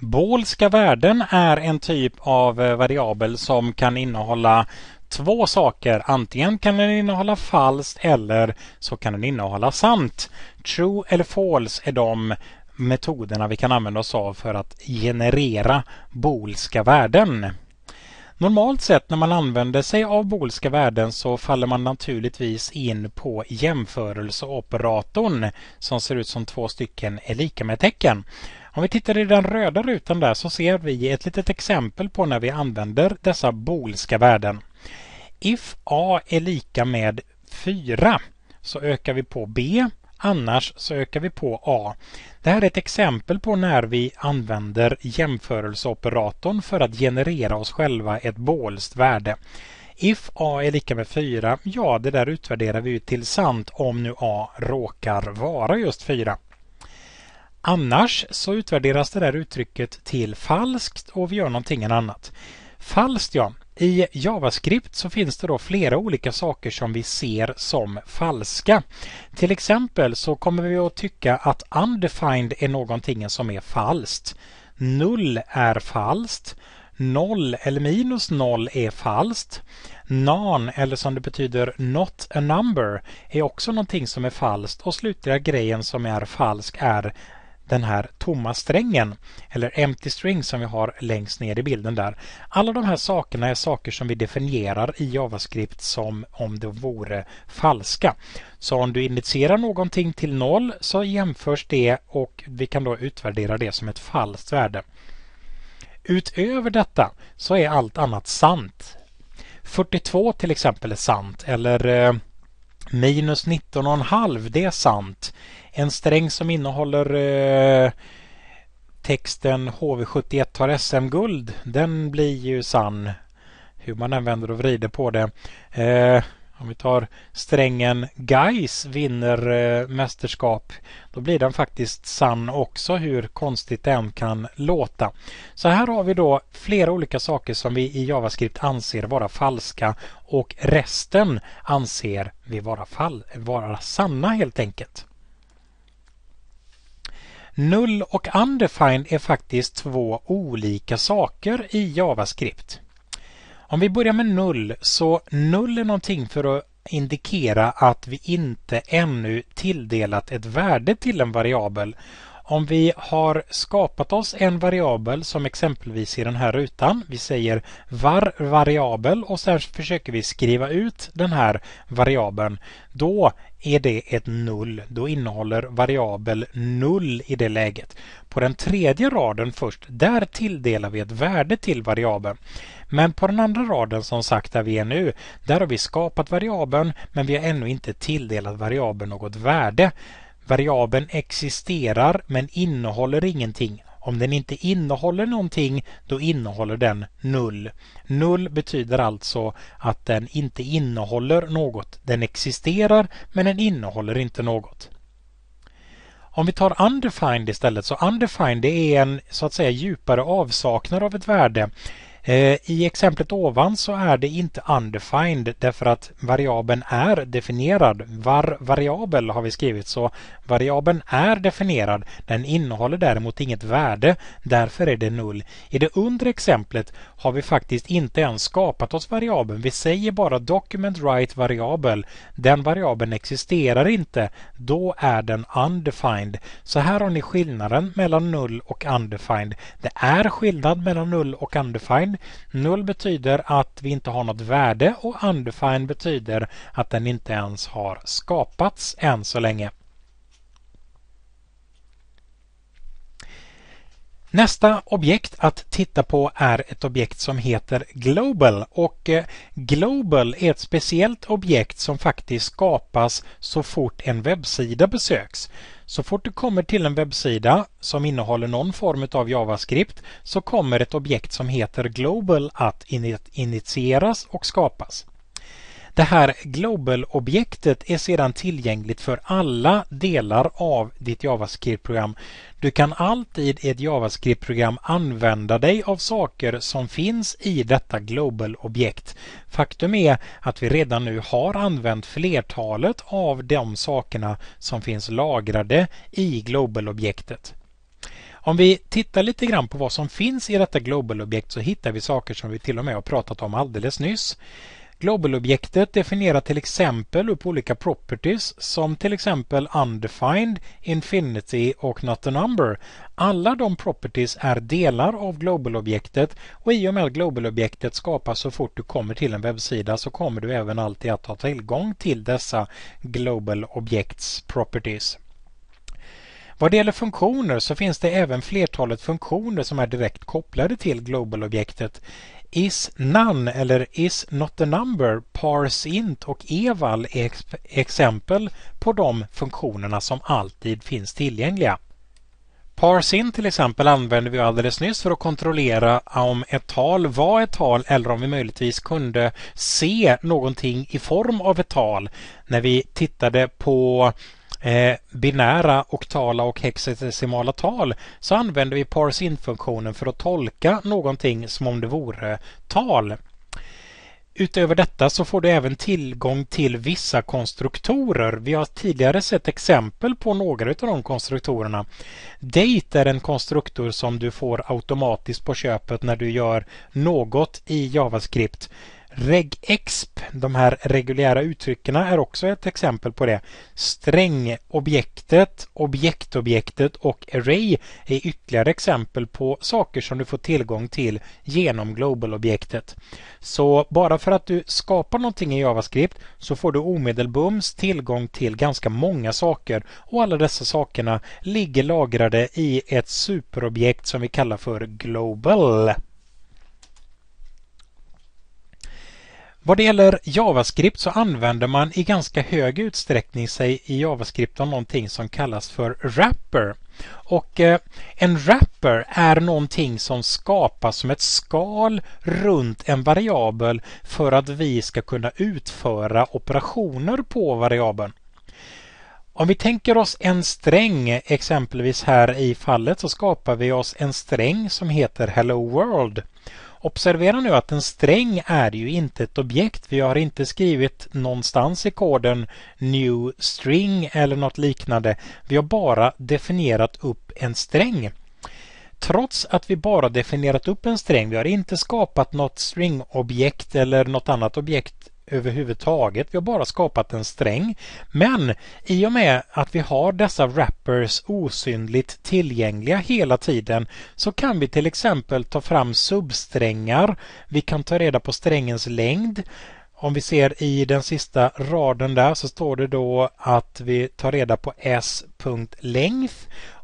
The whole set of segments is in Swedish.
Boolska värden är en typ av eh, variabel som kan innehålla två saker. Antingen kan den innehålla falskt eller så kan den innehålla sant. True eller false är de metoderna vi kan använda oss av för att generera boolska värden. Normalt sett när man använder sig av boolska värden så faller man naturligtvis in på jämförelseoperatorn som ser ut som två stycken är lika med tecken. Om vi tittar i den röda rutan där så ser vi ett litet exempel på när vi använder dessa boolska värden. If a är lika med 4 så ökar vi på b, annars så ökar vi på a. Det här är ett exempel på när vi använder jämförelseoperatorn för att generera oss själva ett boolskt värde. If a är lika med 4, ja det där utvärderar vi till sant om nu a råkar vara just 4. Annars så utvärderas det där uttrycket till falskt och vi gör någonting annat. Falskt ja, i JavaScript så finns det då flera olika saker som vi ser som falska. Till exempel så kommer vi att tycka att undefined är någonting som är falskt. Null är falskt. Noll eller minus noll är falskt. None, eller som det betyder not a number, är också någonting som är falskt och slutliga grejen som är falsk är den här tomma strängen eller empty string som vi har längst ner i bilden där. Alla de här sakerna är saker som vi definierar i JavaScript som om de vore falska. Så om du initierar någonting till noll så jämförs det och vi kan då utvärdera det som ett falskt värde. Utöver detta så är allt annat sant. 42 till exempel är sant eller eh, Minus 19,5, det är sant. En sträng som innehåller eh, texten HV71 tar SM-guld, den blir ju sann hur man använder och vrider på det. Eh, om vi tar strängen Guys vinner eh, mästerskap, då blir den faktiskt sann också hur konstigt den kan låta. Så här har vi då flera olika saker som vi i JavaScript anser vara falska och resten anser vi vara, fall, vara sanna helt enkelt. Null och undefined är faktiskt två olika saker i JavaScript. Om vi börjar med null så null är någonting för att indikera att vi inte ännu tilldelat ett värde till en variabel. Om vi har skapat oss en variabel som exempelvis i den här rutan. Vi säger var variabel och sen försöker vi skriva ut den här variabeln. Då är det ett null. Då innehåller variabel null i det läget. På den tredje raden först, där tilldelar vi ett värde till variabeln. Men på den andra raden som sagt där vi är nu, där har vi skapat variabeln men vi har ännu inte tilldelat variabeln något värde. Variabeln existerar men innehåller ingenting. Om den inte innehåller någonting då innehåller den null. Null betyder alltså att den inte innehåller något. Den existerar men den innehåller inte något. Om vi tar undefined istället så undefined är en så att säga djupare avsaknad av ett värde. Eh, I exemplet ovan så är det inte undefined därför att variabeln är definierad. Var variabel har vi skrivit så variabeln är definierad. Den innehåller däremot inget värde. Därför är det null. I det undre exemplet har vi faktiskt inte ens skapat oss variabeln. Vi säger bara document write variabel. Den variabeln existerar inte. Då är den undefined. Så här har ni skillnaden mellan null och undefined. Det är skillnad mellan null och undefined undefined. Null betyder att vi inte har något värde och undefined betyder att den inte ens har skapats än så länge. Nästa objekt att titta på är ett objekt som heter Global och eh, Global är ett speciellt objekt som faktiskt skapas så fort en webbsida besöks. Så fort du kommer till en webbsida som innehåller någon form av JavaScript så kommer ett objekt som heter Global att initieras och skapas. Det här Global-objektet är sedan tillgängligt för alla delar av ditt JavaScript-program. Du kan alltid i ett JavaScript-program använda dig av saker som finns i detta Global-objekt. Faktum är att vi redan nu har använt flertalet av de sakerna som finns lagrade i Global-objektet. Om vi tittar lite grann på vad som finns i detta Global-objekt så hittar vi saker som vi till och med har pratat om alldeles nyss. Globelobjektet definierar till exempel upp olika properties som till exempel undefined, infinity och not a number. Alla de properties är delar av globelobjektet och i och med att globelobjektet skapas så fort du kommer till en webbsida så kommer du även alltid att ha tillgång till dessa global objects properties. Vad det gäller funktioner så finns det även flertalet funktioner som är direkt kopplade till Global-objektet. Is none eller is not a number, pars int och eval är exempel på de funktionerna som alltid finns tillgängliga. Parsin till exempel använde vi alldeles nyss för att kontrollera om ett tal var ett tal eller om vi möjligtvis kunde se någonting i form av ett tal när vi tittade på Eh, binära, oktala och hexadecimala tal så använder vi parse-in-funktionen för att tolka någonting som om det vore tal. Utöver detta så får du även tillgång till vissa konstruktorer. Vi har tidigare sett exempel på några av de konstruktorerna. Date är en konstruktor som du får automatiskt på köpet när du gör något i JavaScript. Regexp, de här reguljära uttrycken är också ett exempel på det. Strängobjektet, objektobjektet och array är ytterligare exempel på saker som du får tillgång till genom globalobjektet. Så bara för att du skapar någonting i JavaScript så får du omedelbums tillgång till ganska många saker och alla dessa sakerna ligger lagrade i ett superobjekt som vi kallar för global. Vad det gäller JavaScript så använder man i ganska hög utsträckning sig i JavaScript om någonting som kallas för wrapper. Och eh, en wrapper är någonting som skapas som ett skal runt en variabel för att vi ska kunna utföra operationer på variabeln. Om vi tänker oss en sträng exempelvis här i fallet så skapar vi oss en sträng som heter Hello World. Observera nu att en sträng är ju inte ett objekt. Vi har inte skrivit någonstans i koden new string eller något liknande. Vi har bara definierat upp en sträng. Trots att vi bara definierat upp en sträng, vi har inte skapat något stringobjekt eller något annat objekt överhuvudtaget. Vi har bara skapat en sträng. Men i och med att vi har dessa wrappers osynligt tillgängliga hela tiden så kan vi till exempel ta fram substrängar. Vi kan ta reda på strängens längd. Om vi ser i den sista raden där så står det då att vi tar reda på s.length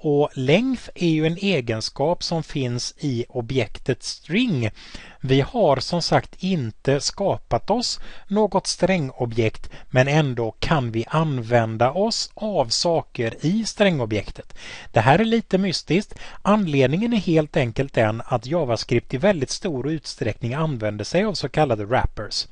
och length är ju en egenskap som finns i objektet string. Vi har som sagt inte skapat oss något strängobjekt men ändå kan vi använda oss av saker i strängobjektet. Det här är lite mystiskt. Anledningen är helt enkelt den att JavaScript i väldigt stor utsträckning använder sig av så kallade wrappers.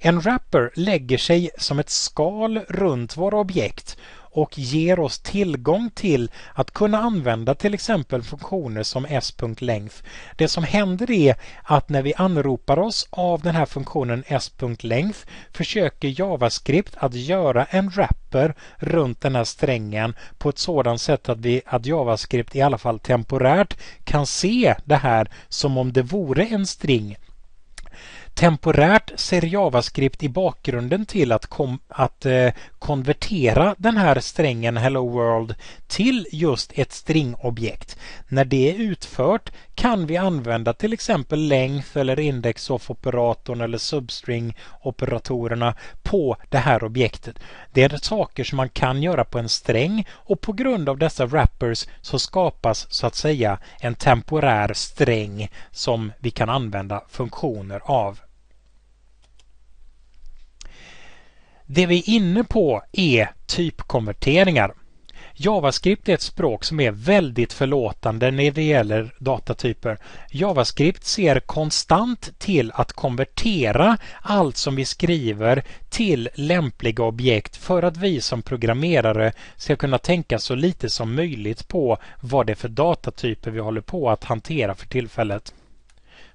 En wrapper lägger sig som ett skal runt våra objekt och ger oss tillgång till att kunna använda till exempel funktioner som s.length. Det som händer är att när vi anropar oss av den här funktionen s.length försöker JavaScript att göra en wrapper runt den här strängen på ett sådant sätt att, vi, att JavaScript i alla fall temporärt kan se det här som om det vore en string temporärt ser JavaScript i bakgrunden till att, kom, att eh, konvertera den här strängen Hello World till just ett stringobjekt. När det är utfört kan vi använda till exempel length eller indexoff-operatorn eller substring-operatorerna på det här objektet. Det är saker som man kan göra på en sträng och på grund av dessa wrappers så skapas så att säga en temporär sträng som vi kan använda funktioner av. Det vi är inne på är typkonverteringar. JavaScript är ett språk som är väldigt förlåtande när det gäller datatyper. JavaScript ser konstant till att konvertera allt som vi skriver till lämpliga objekt för att vi som programmerare ska kunna tänka så lite som möjligt på vad det är för datatyper vi håller på att hantera för tillfället.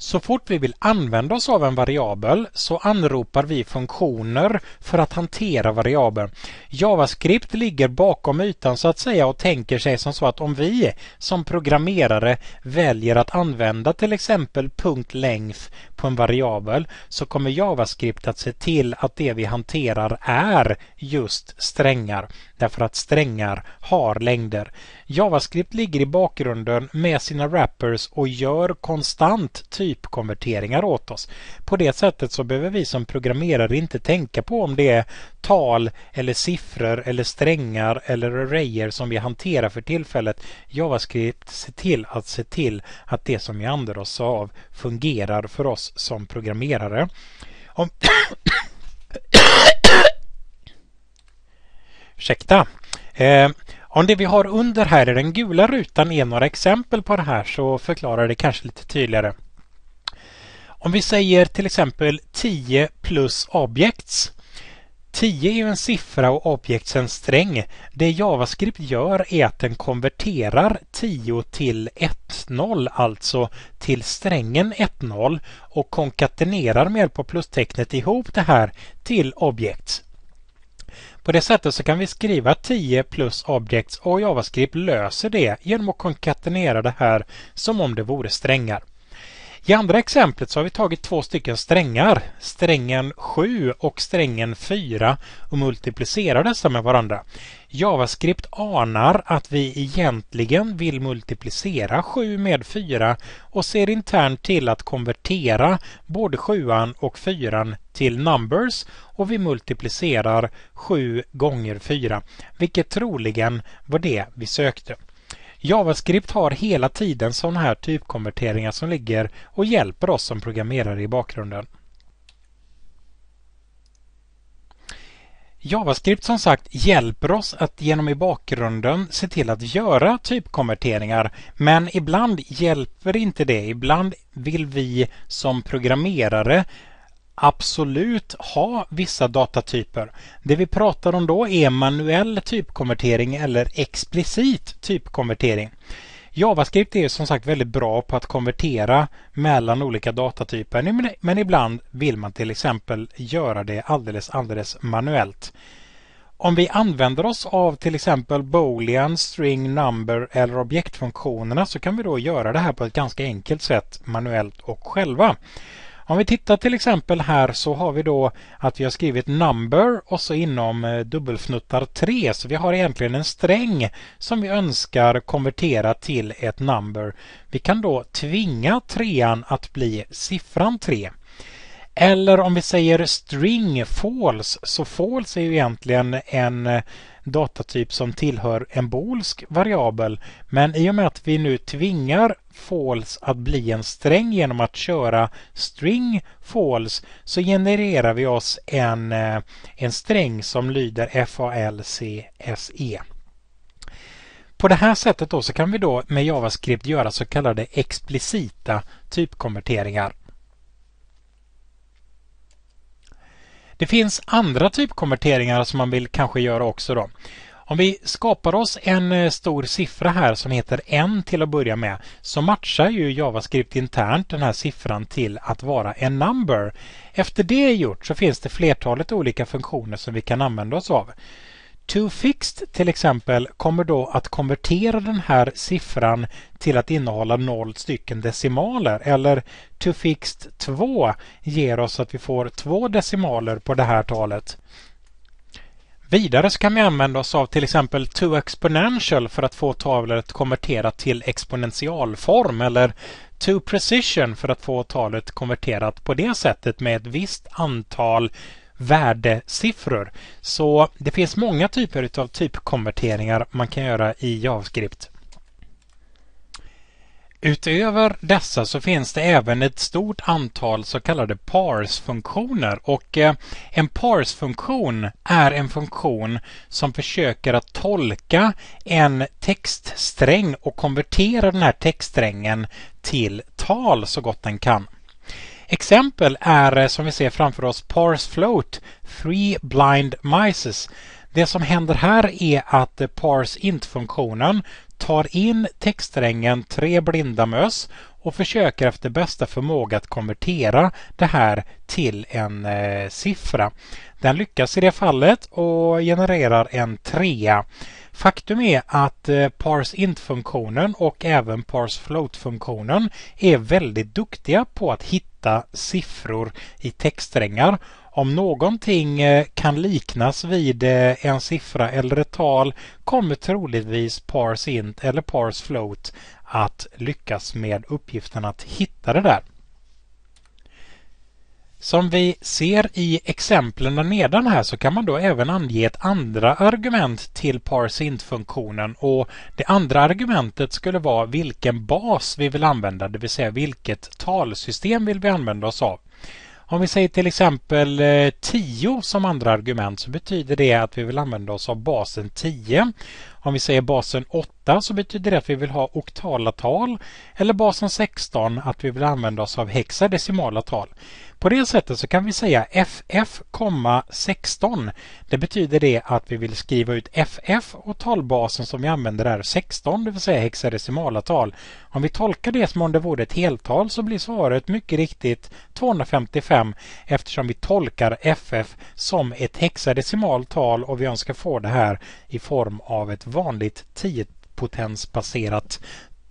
Så fort vi vill använda oss av en variabel så anropar vi funktioner för att hantera variabeln. JavaScript ligger bakom ytan så att säga och tänker sig som så att om vi som programmerare väljer att använda till exempel punkt .length på en variabel så kommer JavaScript att se till att det vi hanterar är just strängar därför att strängar har längder. JavaScript ligger i bakgrunden med sina wrappers och gör konstant typkonverteringar åt oss. På det sättet så behöver vi som programmerare inte tänka på om det är tal eller siffror eller strängar eller arrayer som vi hanterar för tillfället. JavaScript ser till att se till att det som vi använder oss av fungerar för oss som programmerare. Om Ursäkta. Eh, om det vi har under här i den gula rutan är några exempel på det här så förklarar det kanske lite tydligare. Om vi säger till exempel 10 plus objects Tio är ju en siffra och objekts en sträng. Det JavaScript gör är att den konverterar 10 till 10, alltså till strängen 10 och konkatenerar med hjälp av plustecknet ihop det här till objekts. På det sättet så kan vi skriva 10 plus objects och JavaScript löser det genom att konkatenera det här som om det vore strängar. I andra exemplet så har vi tagit två stycken strängar, strängen 7 och strängen 4 och multiplicerar dessa med varandra. JavaScript anar att vi egentligen vill multiplicera 7 med 4 och ser internt till att konvertera både 7 och 4 till numbers och vi multiplicerar 7 gånger 4, vilket troligen var det vi sökte. JavaScript har hela tiden sådana här typkonverteringar som ligger och hjälper oss som programmerare i bakgrunden. JavaScript som sagt hjälper oss att genom i bakgrunden se till att göra typkonverteringar men ibland hjälper inte det. Ibland vill vi som programmerare absolut ha vissa datatyper. Det vi pratar om då är manuell typkonvertering eller explicit typkonvertering. JavaScript är som sagt väldigt bra på att konvertera mellan olika datatyper men ibland vill man till exempel göra det alldeles, alldeles manuellt. Om vi använder oss av till exempel boolean, string, number eller objektfunktionerna så kan vi då göra det här på ett ganska enkelt sätt manuellt och själva. Om vi tittar till exempel här så har vi då att vi har skrivit number och så inom eh, dubbelfnuttar 3 så vi har egentligen en sträng som vi önskar konvertera till ett number. Vi kan då tvinga trean att bli siffran 3. Eller om vi säger string false, så false är ju egentligen en eh, datatyp som tillhör en boolsk variabel. Men i och med att vi nu tvingar false att bli en sträng genom att köra string false så genererar vi oss en, eh, en sträng som lyder FALCSE. På det här sättet då så kan vi då med JavaScript göra så kallade explicita typkonverteringar. Det finns andra typkonverteringar som man vill kanske göra också då. Om vi skapar oss en eh, stor siffra här som heter n till att börja med så matchar ju JavaScript internt den här siffran till att vara en number. Efter det gjort så finns det flertalet olika funktioner som vi kan använda oss av. ToFixed till exempel kommer då att konvertera den här siffran till att innehålla noll stycken decimaler eller ToFixed 2 ger oss att vi får två decimaler på det här talet. Vidare så kan vi använda oss av till exempel ToExponential för att få talet konverterat till exponentialform eller ToPrecision för att få talet konverterat på det sättet med ett visst antal värdesiffror. Så det finns många typer av typkonverteringar man kan göra i JavaScript. Utöver dessa så finns det även ett stort antal så kallade pars-funktioner och eh, en pars-funktion är en funktion som försöker att tolka en textsträng och konvertera den här textsträngen till tal så gott den kan. Exempel är eh, som vi ser framför oss pars Float, Three Blind Mices. Det som händer här är att eh, Pars int funktionen tar in textsträngen tre blinda möss och försöker efter bästa förmåga att konvertera det här till en eh, siffra. Den lyckas i det fallet och genererar en trea. Faktum är att eh, int funktionen och även pars float funktionen är väldigt duktiga på att hitta sätta siffror i textsträngar. Om någonting eh, kan liknas vid eh, en siffra eller ett tal kommer troligtvis parseInt eller parsFloat att lyckas med uppgiften att hitta det där. Som vi ser i exemplen nedan här så kan man då även ange ett andra argument till parsint funktionen och det andra argumentet skulle vara vilken bas vi vill använda, det vill säga vilket talsystem vill vi använda oss av. Om vi säger till exempel 10 eh, som andra argument så betyder det att vi vill använda oss av basen 10. Om vi säger basen 8 8 så betyder det att vi vill ha oktala tal eller basen 16 att vi vill använda oss av hexadecimala tal. På det sättet så kan vi säga FF, 16. Det betyder det att vi vill skriva ut FF och talbasen som vi använder är 16, det vill säga hexadecimala tal. Om vi tolkar det som om det vore ett heltal så blir svaret mycket riktigt 255 eftersom vi tolkar FF som ett hexadecimalt tal och vi önskar få det här i form av ett vanligt tiotal potensbaserat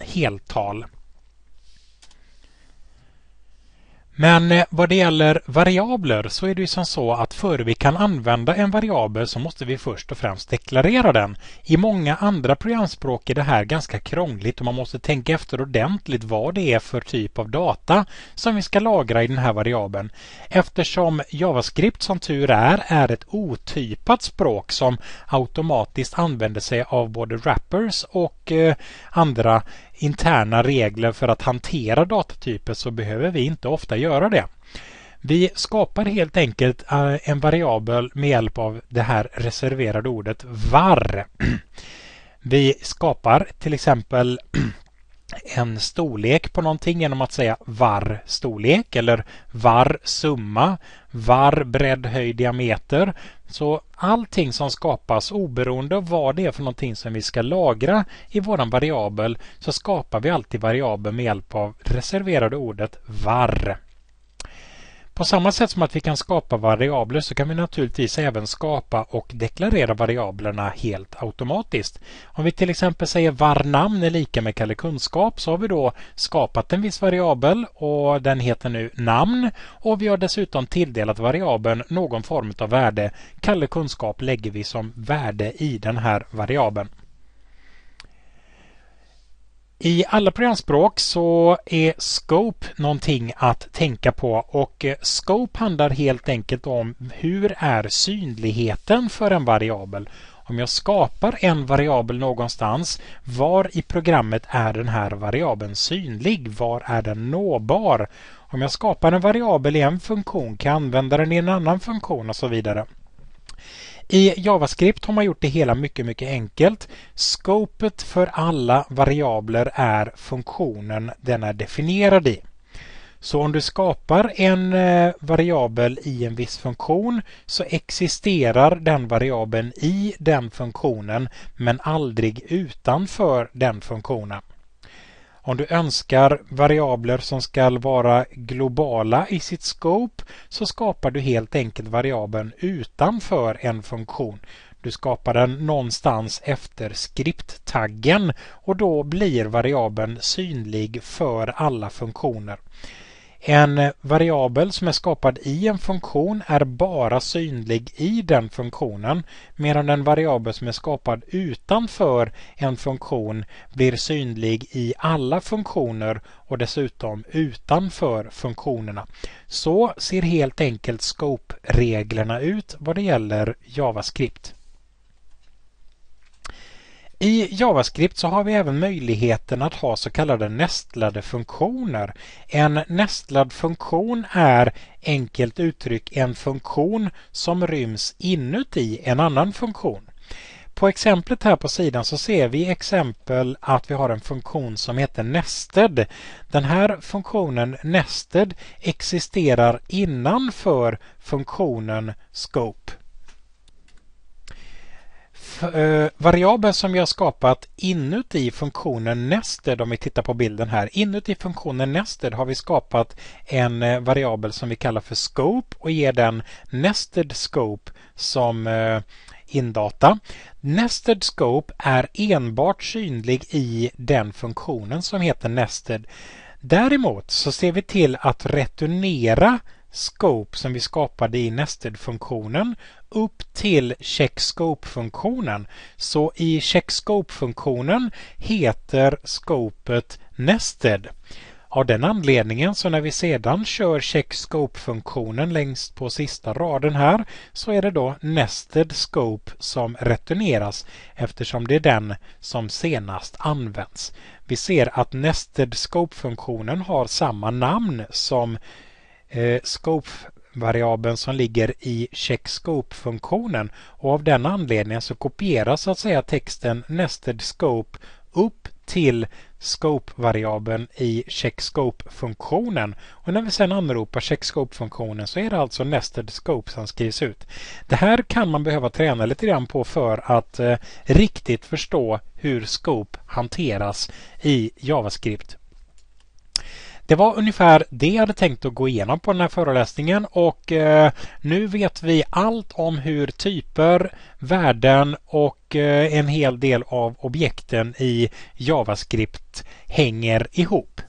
heltal. Men eh, vad det gäller variabler så är det ju som så att före vi kan använda en variabel så måste vi först och främst deklarera den. I många andra programspråk är det här ganska krångligt och man måste tänka efter ordentligt vad det är för typ av data som vi ska lagra i den här variabeln. Eftersom JavaScript som tur är är ett otypat språk som automatiskt använder sig av både wrappers och eh, andra interna regler för att hantera datatyper så behöver vi inte ofta göra det. Vi skapar helt enkelt eh, en variabel med hjälp av det här reserverade ordet var. Vi skapar till exempel en storlek på någonting genom att säga var storlek eller var summa, var bredd, höjd, diameter. Så allting som skapas, oberoende av vad det är för någonting som vi ska lagra i våran variabel, så skapar vi alltid variabeln med hjälp av reserverade ordet var. På samma sätt som att vi kan skapa variabler så kan vi naturligtvis även skapa och deklarera variablerna helt automatiskt. Om vi till exempel säger var namn är lika med Kalle Kunskap så har vi då skapat en viss variabel och den heter nu namn och vi har dessutom tilldelat variabeln någon form av värde. Kalle Kunskap lägger vi som värde i den här variabeln. I alla programspråk så är scope någonting att tänka på och eh, scope handlar helt enkelt om hur är synligheten för en variabel. Om jag skapar en variabel någonstans, var i programmet är den här variabeln synlig? Var är den nåbar? Om jag skapar en variabel i en funktion kan jag använda den i en annan funktion och så vidare. I JavaScript har man gjort det hela mycket, mycket enkelt. Scopet för alla variabler är funktionen den är definierad i. Så om du skapar en eh, variabel i en viss funktion så existerar den variabeln i den funktionen men aldrig utanför den funktionen. Om du önskar variabler som skall vara globala i sitt scope så skapar du helt enkelt variabeln utanför en funktion. Du skapar den någonstans efter skripttaggen och då blir variabeln synlig för alla funktioner. En variabel som är skapad i en funktion är bara synlig i den funktionen medan en variabel som är skapad utanför en funktion blir synlig i alla funktioner och dessutom utanför funktionerna. Så ser helt enkelt scope-reglerna ut vad det gäller JavaScript. I JavaScript så har vi även möjligheten att ha så kallade nästlade funktioner. En nästlad funktion är enkelt uttryck en funktion som ryms inuti en annan funktion. På exemplet här på sidan så ser vi exempel att vi har en funktion som heter nested. Den här funktionen nested existerar innanför funktionen scope eh, variabeln som jag skapat inuti funktionen nested, om vi tittar på bilden här, inuti funktionen nested har vi skapat en eh, variabel som vi kallar för scope och ger den nested scope som eh, indata. Nested scope är enbart synlig i den funktionen som heter nested. Däremot så ser vi till att returnera scope som vi skapade i nested-funktionen upp till Check scope funktionen Så i Check scope funktionen heter scopet nested. Av den anledningen så när vi sedan kör Check scope funktionen längst på sista raden här så är det då nested scope som returneras eftersom det är den som senast används. Vi ser att nested scope-funktionen har samma namn som eh, scope-variabeln som ligger i check scope funktionen och av den anledningen så kopieras så att säga texten nested scope upp till scope-variabeln i check scope funktionen Och när vi sedan anropar check scope funktionen så är det alltså nested scope som skrivs ut. Det här kan man behöva träna lite grann på för att eh, riktigt förstå hur scope hanteras i JavaScript det var ungefär det jag hade tänkt att gå igenom på den här föreläsningen och eh, nu vet vi allt om hur typer, värden och eh, en hel del av objekten i JavaScript hänger ihop.